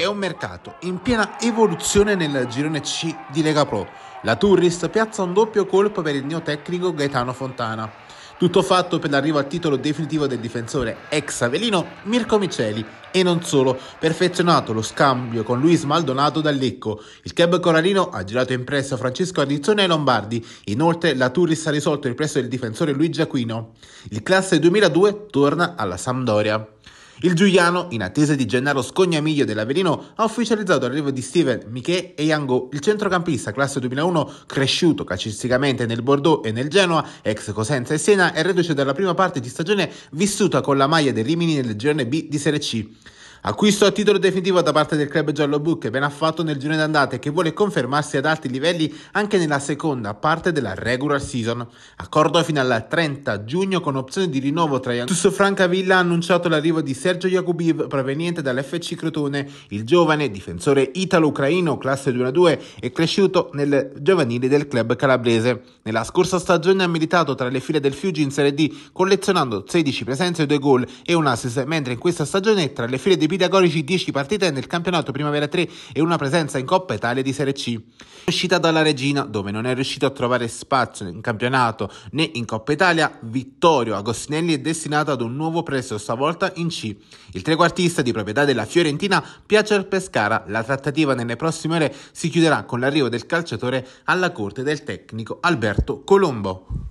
È un mercato in piena evoluzione nel girone C di Lega Pro. La Turris piazza un doppio colpo per il neotecnico Gaetano Fontana. Tutto fatto per l'arrivo al titolo definitivo del difensore ex Avelino Mirko Miceli e non solo, perfezionato lo scambio con Luis Maldonato da Lecco. Il club coralino ha girato in prestito Francesco Addizzone ai Lombardi, inoltre la Turris ha risolto il prestito del difensore Luigi Aquino. Il classe 2002 torna alla Sampdoria. Il Giuliano, in attesa di Gennaro Scognamiglio dell'Avelino, ha ufficializzato l'arrivo di Steven Michè e Yango, il centrocampista classe 2001, cresciuto calcisticamente nel Bordeaux e nel Genoa, ex Cosenza e Siena, è reduce dalla prima parte di stagione vissuta con la maglia del Rimini nel girone B di Serie C. Acquisto a titolo definitivo da parte del club giallo-blu che ben affatto nel giro d'andata e che vuole confermarsi ad alti livelli anche nella seconda parte della regular season. Accordo fino al 30 giugno con opzione di rinnovo tra Iantus Francavilla ha annunciato l'arrivo di Sergio Jakubiv proveniente dall'FC Crotone. Il giovane difensore italo-ucraino classe 2-2 è cresciuto nel giovanile del club calabrese. Nella scorsa stagione ha militato tra le file del Fiuggi in Serie D collezionando 16 presenze e 2 gol e un assist, mentre in questa stagione è tra le file di pitagorici 10 partite nel campionato Primavera 3 e una presenza in Coppa Italia di Serie C. Uscita dalla Regina, dove non è riuscito a trovare spazio in campionato né in Coppa Italia, Vittorio Agostinelli è destinato ad un nuovo prezzo, stavolta in C. Il trequartista di proprietà della Fiorentina piace al Pescara. La trattativa nelle prossime ore si chiuderà con l'arrivo del calciatore alla corte del tecnico Alberto Colombo.